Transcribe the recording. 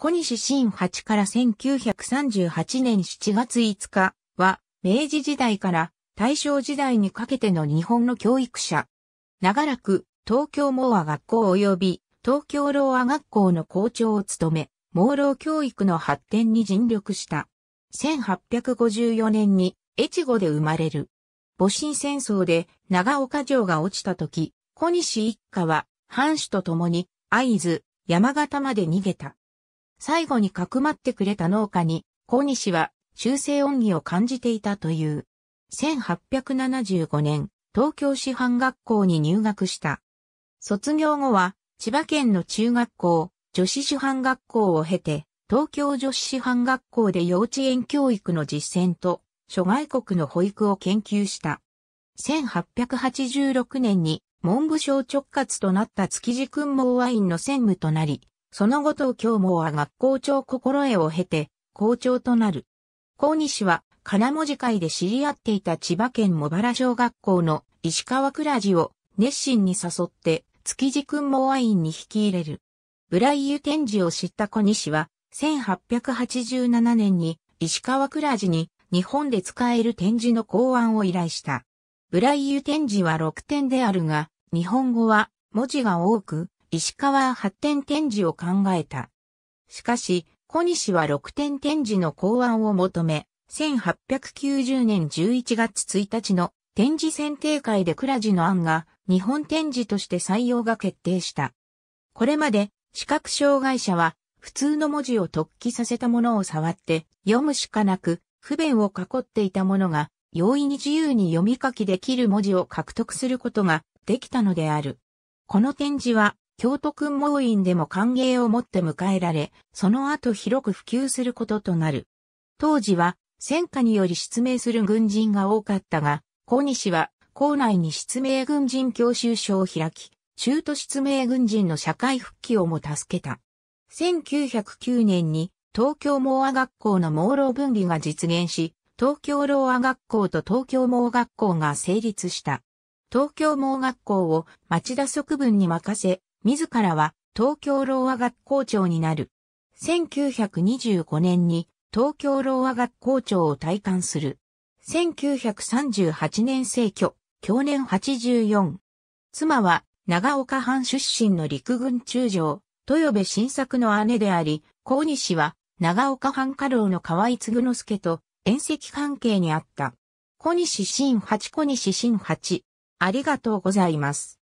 小西新八から1938年7月5日は、明治時代から大正時代にかけての日本の教育者。長らく、東京モア学校及び東京ローア学校の校長を務め、盲老教育の発展に尽力した。1854年に越後で生まれる。戊辰戦争で長岡城が落ちた時、小西一家は藩主と共に合図、山形まで逃げた。最後にかくまってくれた農家に、小西は修正恩義を感じていたという。1875年、東京師範学校に入学した。卒業後は、千葉県の中学校、女子師範学校を経て、東京女子師範学校で幼稚園教育の実践と、諸外国の保育を研究した。1886年に文部省直轄となった築地君毛ワインの専務となり、その後東京もは学校長心得を経て、校長となる。高西は、金文字会で知り合っていた千葉県茂原小学校の石川倉寺を熱心に誘って、築地君もワインに引き入れる。ブライユ展示を知った小西は、1887年に石川倉寺に日本で使える展示の考案を依頼した。ブライユ展示は6点であるが、日本語は文字が多く、石川発展展示を考えた。しかし、小西は6点展示の考案を求め、1890年11月1日の展示選定会で倉地の案が日本展示として採用が決定した。これまで視覚障害者は普通の文字を突起させたものを触って読むしかなく不便を囲っていたものが容易に自由に読み書きできる文字を獲得することができたのである。この展示は京都君盲院でも歓迎をもって迎えられ、その後広く普及することとなる。当時は、戦火により失明する軍人が多かったが、小西は、校内に失明軍人教習所を開き、中途失明軍人の社会復帰をも助けた。1909年に、東京盲和学校の盲老分離が実現し、東京老和学校と東京盲学校が成立した。東京盲学校を町田側分に任せ、自らは東京老和学校長になる。1925年に東京老和学校長を退官する。1938年生去、去年84。妻は長岡藩出身の陸軍中将、豊部晋作の姉であり、高西は長岡藩家老の河合嗣之助と遠赤関係にあった。小西新八小西新八。ありがとうございます。